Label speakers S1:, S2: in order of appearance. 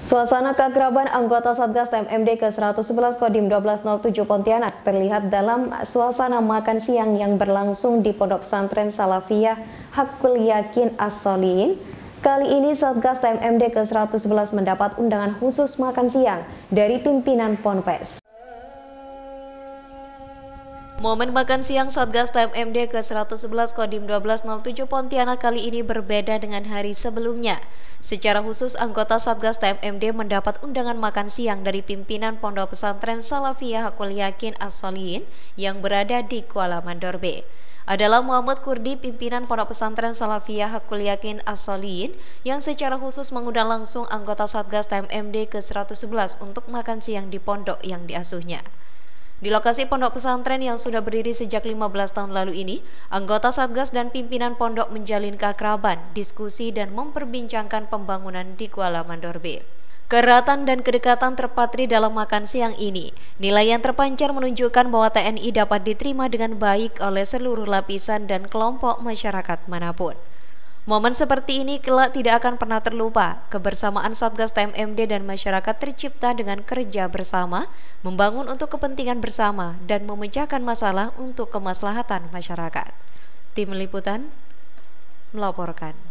S1: Suasana keakraban anggota Satgas TMMD ke-111 Kodim 1207 Pontianak terlihat dalam suasana makan siang yang berlangsung di Pondok Santren Salafiyah Hakul Yakin as Kali ini Satgas TMMD ke-111 mendapat undangan khusus makan siang dari pimpinan Ponpes. Momen makan siang Satgas TMMD ke-111 Kodim 1207 Pontianak kali ini berbeda dengan hari sebelumnya. Secara khusus, anggota Satgas TMMD mendapat undangan makan siang dari pimpinan Pondok Pesantren Salafiyah Hakul Yakin as yang berada di Kuala Mandorbe adalah Muhammad Kurdi, pimpinan Pondok Pesantren Salafiyah Hakul Yakin as yang secara khusus mengundang langsung anggota Satgas TMMD ke-111 untuk makan siang di pondok yang diasuhnya. Di lokasi pondok pesantren yang sudah berdiri sejak 15 tahun lalu ini, anggota Satgas dan pimpinan pondok menjalin keakraban, diskusi, dan memperbincangkan pembangunan di Kuala Mandorbe. Keratan dan kedekatan terpatri dalam makan siang ini. Nilai yang terpancar menunjukkan bahwa TNI dapat diterima dengan baik oleh seluruh lapisan dan kelompok masyarakat manapun. Momen seperti ini kelak tidak akan pernah terlupa. Kebersamaan Satgas TMMD dan masyarakat tercipta dengan kerja bersama, membangun untuk kepentingan bersama, dan memecahkan masalah untuk kemaslahatan masyarakat. Tim Liputan melaporkan.